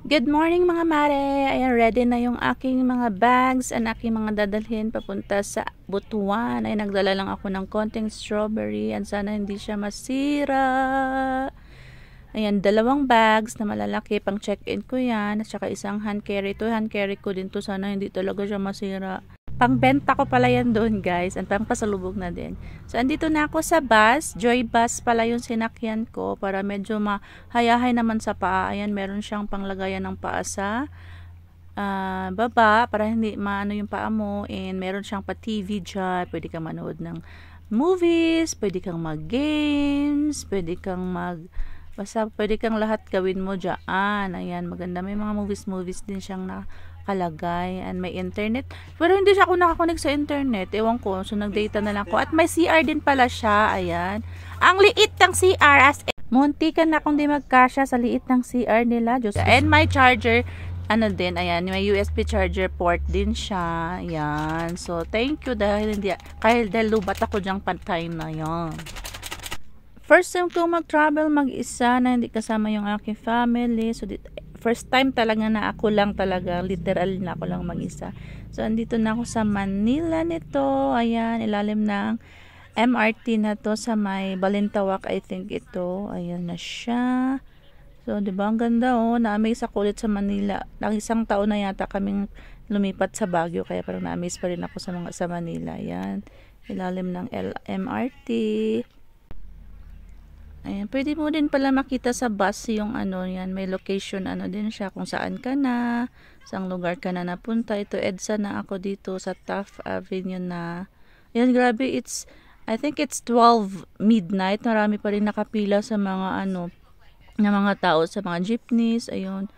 Good morning mga mare! Ayan, ready na yung aking mga bags and aking mga dadalhin papunta sa Butuan. Ay, nagdala lang ako ng konting strawberry and sana hindi siya masira. Ayan, dalawang bags na malalaki. Pang check-in ko yan. At saka isang hand carry. Ito, hand carry ko din to. Sana hindi talaga siya masira pangbenta ko pala yan doon guys and pampasalubog na din so andito na ako sa bus joy bus pala yung sinakyan ko para medyo mahayahay naman sa paa ayan meron siyang panglagayan ng paa sa uh, baba para hindi maano yung paa mo and meron siyang pa TV dyan pwede kang manood ng movies pwede kang mag games pwede kang mag basta pwede kang lahat gawin mo dyan ayan maganda may mga movies movies din siyang na nakalagay and may internet. Pero hindi siya ako nakakonig sa internet. Ewan ko. So, nag-data na lang ko. At may CR din pala siya. Ayan. Ang liit ng CR as Munti ka na kung di magkasya sa liit ng CR nila. Diyos. And my charger, ano din, ayan, may USB charger port din siya. Ayan. So, thank you dahil hindi, kahil dahil lubat ako dyang pantay na yon. First time ko mag-travel mag-isa na hindi kasama yung aking family. So, first time talaga na ako lang talaga, literal na ako lang mag-isa. So, andito na ako sa Manila nito. Ayan, ilalim ng MRT na to sa may Balintawak, I think ito. Ayan na siya. So, di ba? Ang ganda oh. Na-amaze ako ulit sa Manila. Nang isang taon na yata kaming lumipat sa Baguio. Kaya parang na-amaze pa rin ako sa, mga, sa Manila. Ayan. Ilalim ng L MRT. Ayan, pwede mo din pala makita sa bus yung ano yan, may location ano din siya kung saan ka na, saang lugar ka na napunta. Ito EDSA na ako dito sa Taft Avenue na. Ayan, grabe, it's I think it's 12 midnight. Marami pa rin nakapila sa mga ano na mga tao sa mga jeepneys, ayun.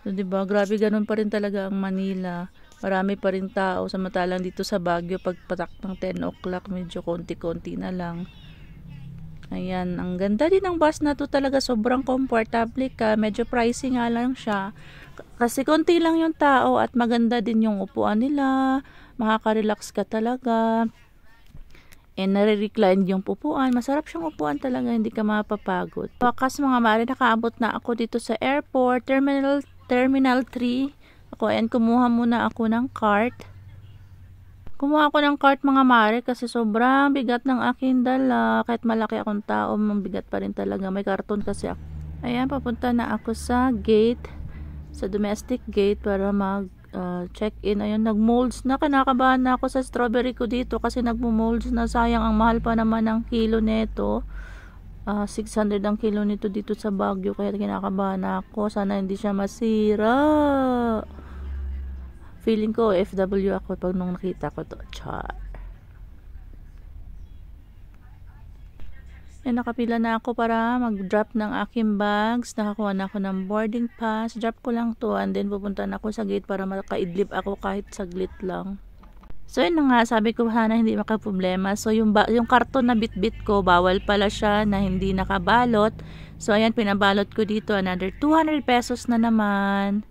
So, 'di ba? Grabe ganun pa rin talaga ang Manila. Marami pa rin tao samantalang dito sa Baguio pagpatak ng 10 o'clock medyo konti-konti na lang. Ayan, ang ganda din ng bus na to talaga. Sobrang comfortable ka. Medyo pricey nga lang siya. Kasi konti lang yung tao at maganda din yung upuan nila. Makaka-relax ka talaga. And nare-recline yung upuan. Masarap siyang upuan talaga. Hindi ka mapapagod. Wakas mga mare, nakaabot na ako dito sa airport. Terminal, Terminal 3. Ako, ayan, kumuha muna ako ng cart. Kumuha ako ng cart mga mare kasi sobrang bigat ng akin dala. Kahit malaki akong tao, mabigat pa rin talaga. May karton kasi ako. Ayan, papunta na ako sa gate, sa domestic gate para mag uh, ah, check-in. Ayun, nag-molds na. Kinakabahan na ako sa strawberry ko dito kasi nagmo-molds na. Sayang, ang mahal pa naman ng kilo nito. Uh, ah, 600 ang kilo nito dito sa Baguio kaya kinakabahan na ako. Sana hindi siya masira. Feeling ko, FW ako pag nung nakita ko to. Char. Yan, eh, nakapila na ako para mag-drop ng aking bags. Nakakuha na ako ng boarding pass. Drop ko lang to and then pupunta na ako sa gate para makaidlip ako kahit saglit lang. So yun nga, sabi ko sana hindi makaproblema. So yung, ba yung karton na bitbit -bit ko, bawal pala siya na hindi nakabalot. So ayan, pinabalot ko dito another 200 pesos na naman.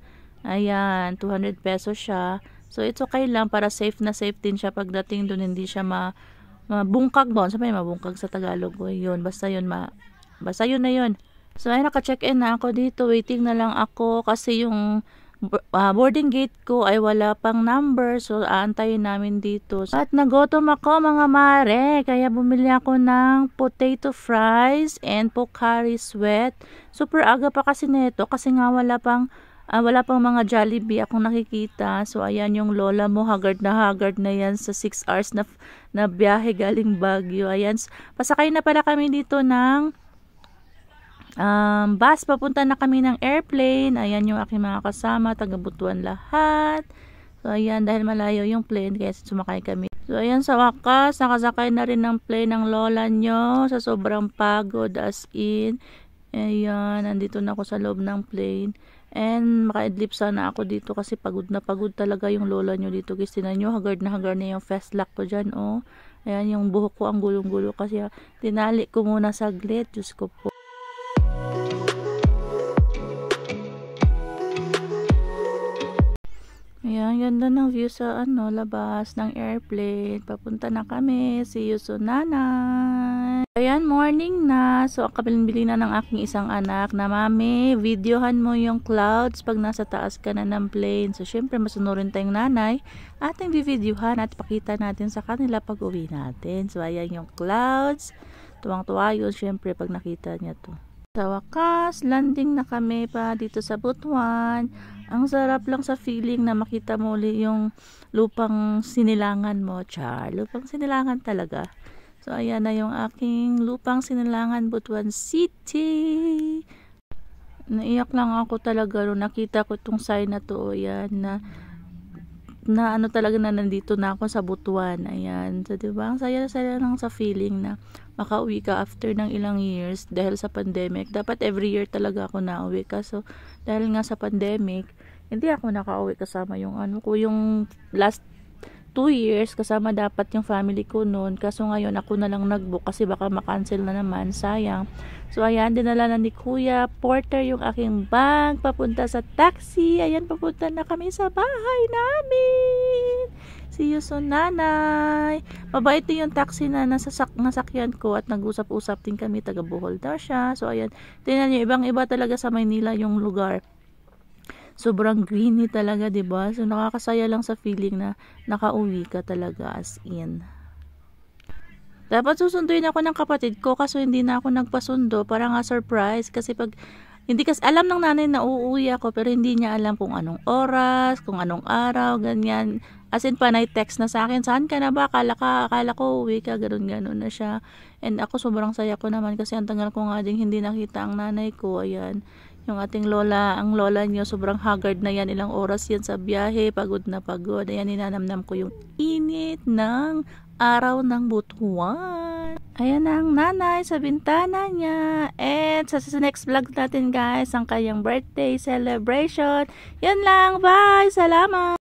Ayan, 200 pesos siya. So, it's okay lang para safe na safe din siya pagdating doon. Hindi siya ma, mabungkag ba? Sabi mabungkag sa Tagalog. O, yun, basta yun. Ma, basta yun na yun. So, ayun, naka-check in na ako dito. Waiting na lang ako kasi yung uh, boarding gate ko ay wala pang number. So, aantayin namin dito. At nagotom ako mga mare. Kaya bumili ako ng potato fries and Pocari sweat. Super aga pa kasi nito kasi nga wala pang Uh, wala pang mga Jollibee akong nakikita. So, ayan yung lola mo. Haggard na haggard na yan sa 6 hours na, na biyahe galing Baguio. Ayan. Pasakay na pala kami dito ng um, bus. Papunta na kami ng airplane. Ayan yung aking mga kasama. Tagabutuan lahat. So, ayan. Dahil malayo yung plane, kaya sumakay kami. So, ayan sa wakas. Nakasakay na rin ng plane ng lola nyo. Sa sobrang pagod as in. Ayan. Nandito na ako sa loob ng plane. And makaidlip sana ako dito kasi pagod na pagod talaga yung lola nyo dito guys. Tinan nyo, haggard na haggard na yung fast lock ko dyan. Oh. Ayan, yung buhok ko ang gulong-gulo kasi ah, tinali ko muna saglit. Diyos ko po. ganda ng view sa ano, labas ng airplane. Papunta na kami. si you soon, nanay. Ayan, morning na. So, ang kabilin-bili na ng aking isang anak na, Mami, videohan mo yung clouds pag nasa taas ka na ng plane. So, syempre, masunurin tayong nanay. Ating bibidyohan at pakita natin sa kanila pag uwi natin. So, ayan yung clouds. Tuwang-tuwa yun, syempre, pag nakita niya to. Sa wakas, landing na kami pa dito sa Butuan. Ang sarap lang sa feeling na makita mo uli yung lupang sinilangan mo, char. Lupang sinilangan talaga. So, ayan na yung aking lupang sinilangan Butuan City. Naiyak lang ako talaga nung nakita ko itong sign na to. Ayan na na ano talaga na nandito na ako sa Butuan. Ayan. So, di ba? Ang saya-saya lang sa feeling na makauwi ka after ng ilang years dahil sa pandemic. Dapat every year talaga ako nauwi ka. So, dahil nga sa pandemic, hindi ako nakauwi kasama yung ano ko. Yung last two years kasama dapat yung family ko noon kaso ngayon ako na lang nagbook kasi baka makancel na naman sayang So, ayan, dinala na ni Kuya Porter yung aking bag papunta sa taxi. Ayan, papunta na kami sa bahay namin. See you soon, nanay. Mabait din yung taxi na nasasak nasakyan ko at nag-usap-usap din kami. Taga Bohol daw siya. So, ayan. Tingnan nyo, ibang-iba talaga sa Maynila yung lugar sobrang greeny talaga, 'di ba? So nakakasaya lang sa feeling na nakauwi ka talaga as in. Dapat susunduin ako ng kapatid ko kaso hindi na ako nagpasundo para nga surprise kasi pag hindi kasi alam ng nanay na uuwi ako pero hindi niya alam kung anong oras, kung anong araw, ganyan. As in panay text na sa akin, saan ka na ba? Akala ka, akala ko uwi ka, ganun ganun na siya. And ako sobrang saya ko naman kasi ang tagal ko nga ding hindi nakita ang nanay ko, ayan. Yung ating lola, ang lola niyo sobrang haggard na yan. Ilang oras yan sa biyahe, pagod na pagod. Ayan, ninanamnam ko yung init ng araw ng butuan. Ayan ang nanay sa bintana niya. And sa, sa next vlog natin guys, ang kanyang birthday celebration. Yan lang, bye! Salamat!